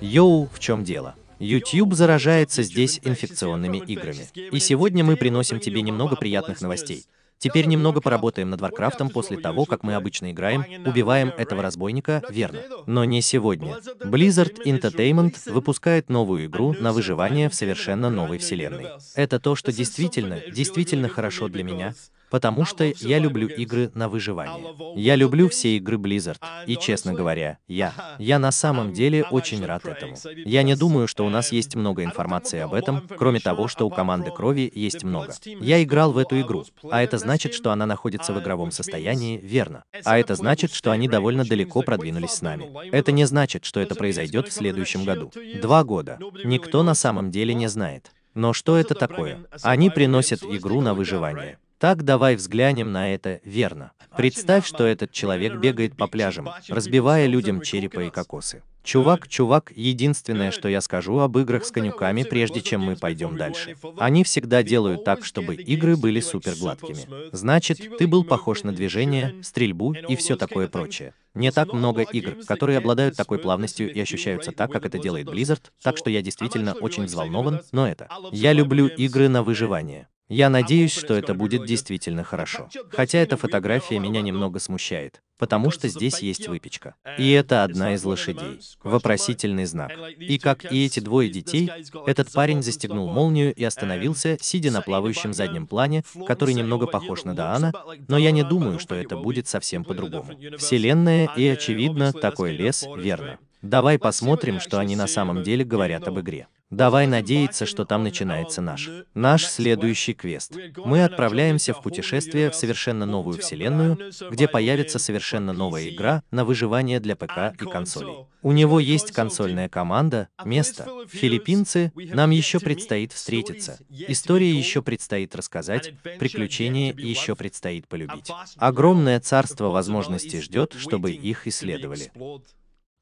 Йоу, в чем дело? YouTube заражается здесь инфекционными играми. И сегодня мы приносим тебе немного приятных новостей. Теперь немного поработаем над Варкрафтом после того, как мы обычно играем, убиваем этого разбойника, верно. Но не сегодня. Blizzard Entertainment выпускает новую игру на выживание в совершенно новой вселенной. Это то, что действительно, действительно хорошо для меня, потому что я люблю игры на выживание. Я люблю все игры Blizzard, а и честно говоря, я, я на самом деле очень рад этому. Я не думаю, что у нас эм, есть много а информации об этом, кроме того, что у а команды Крови есть много. Я играл в эту игру, а это значит, что она находится в игровом состоянии, верно. А это значит, что они довольно далеко продвинулись с нами. Это не значит, что это произойдет в следующем году. Два года. Ну, Никто ну, на самом деле не знает. Но что это такое? Они приносят игру на выживание. Так давай взглянем на это верно. Представь, что этот человек бегает по пляжам, разбивая людям черепа и кокосы. Чувак, чувак, единственное, что я скажу об играх с конюками, прежде чем мы пойдем дальше. Они всегда делают так, чтобы игры были супер гладкими. Значит, ты был похож на движение, стрельбу и все такое прочее. Не так много игр, которые обладают такой плавностью и ощущаются так, как это делает Blizzard, так что я действительно очень взволнован, но это. Я люблю игры на выживание. Я а надеюсь, что это будет действительно хорошо. Хотя эта фотография меня немного смущает, потому что здесь есть выпечка. И это одна из лошадей. Вопросительный знак. И как и эти двое детей, этот парень застегнул молнию и остановился, сидя на плавающем заднем плане, который немного похож на Даана, но я не думаю, что это будет совсем по-другому. Вселенная и, очевидно, такой лес, верно. Давай посмотрим, что они на самом деле говорят об игре. Давай надеяться, что там начинается наш. Наш следующий квест. Мы отправляемся в путешествие в совершенно новую вселенную, где появится совершенно новая игра на выживание для ПК и консолей. У него есть консольная команда, место. Филиппинцы, нам еще предстоит встретиться. История еще предстоит рассказать, приключения еще предстоит полюбить. Огромное царство возможностей ждет, чтобы их исследовали.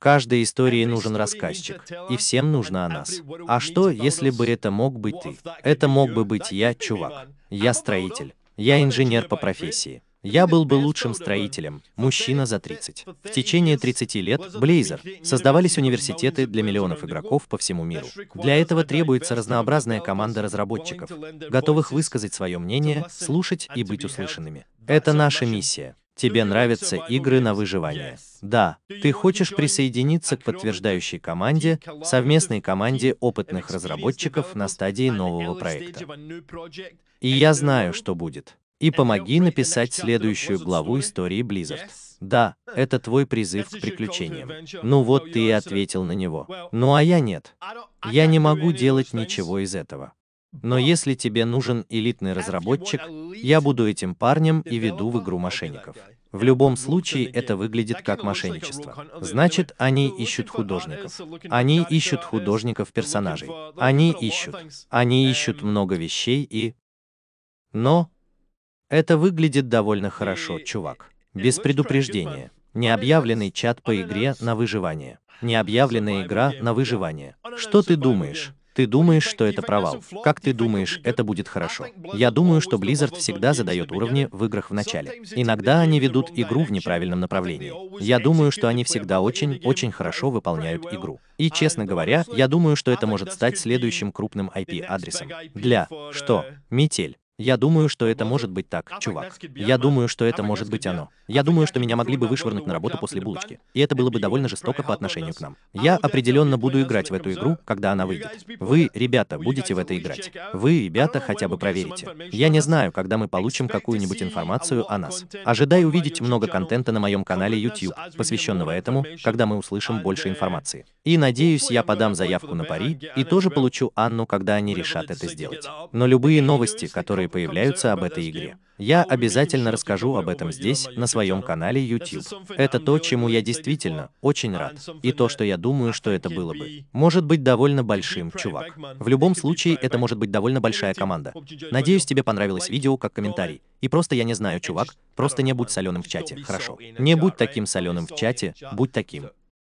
Каждой истории нужен рассказчик, и всем нужна о нас. А что, если бы это мог быть ты? Это мог бы быть я, чувак. Я строитель. Я инженер по профессии. Я был бы лучшим строителем, мужчина за 30. В течение 30 лет, Blazor, создавались университеты для миллионов игроков по всему миру. Для этого требуется разнообразная команда разработчиков, готовых высказать свое мнение, слушать и быть услышанными. Это наша миссия. Тебе нравятся игры на выживание? Да. Ты хочешь присоединиться к подтверждающей команде, совместной команде опытных разработчиков на стадии нового проекта. И я знаю, что будет. И помоги написать следующую главу истории Blizzard. Да, это твой призыв к приключениям. Ну вот ты и ответил на него. Ну а я нет. Я не могу делать ничего из этого. Но если тебе нужен элитный разработчик, я буду этим парнем и веду в игру мошенников. В любом случае это выглядит как мошенничество. Значит, они ищут художников. Они ищут художников персонажей. Они ищут. Они ищут много вещей и... Но... Это выглядит довольно хорошо, чувак. Без предупреждения. Необъявленный чат по игре на выживание. Необъявленная игра на выживание. Что ты думаешь? Ты думаешь, что это провал. Как ты думаешь, это будет хорошо? Я думаю, что Blizzard всегда задает уровни в играх в начале. Иногда они ведут игру в неправильном направлении. Я думаю, что они всегда очень-очень хорошо выполняют игру. И, честно говоря, я думаю, что это может стать следующим крупным IP-адресом. Для... Что? Метель. Я думаю, что это может быть так, чувак. Я думаю, что это может быть оно. А я думаю, что меня могли бы вышвырнуть на работу после булочки. И это было бы довольно жестоко по отношению к нам. А я определенно буду играть в эту игру, когда она выйдет. Вы, ребята, будете в это играть. Вы, ребята, хотя бы проверите. Я не знаю, когда мы получим какую-нибудь информацию о нас. Ожидай увидеть много контента на моем канале YouTube, посвященного этому, когда мы услышим больше информации. И надеюсь, я подам заявку на пари и тоже получу Анну, когда они решат это сделать. Но любые новости, которые которые появляются об этой игре. Я обязательно расскажу об этом здесь, на своем канале YouTube. Это то, чему я действительно очень рад. И то, что я думаю, что это было бы. Может быть довольно большим, чувак. В любом случае, это может быть довольно большая команда. Надеюсь, тебе понравилось видео как комментарий. И просто я не знаю, чувак, просто не будь соленым в чате, хорошо? Не будь таким соленым в чате, будь таким.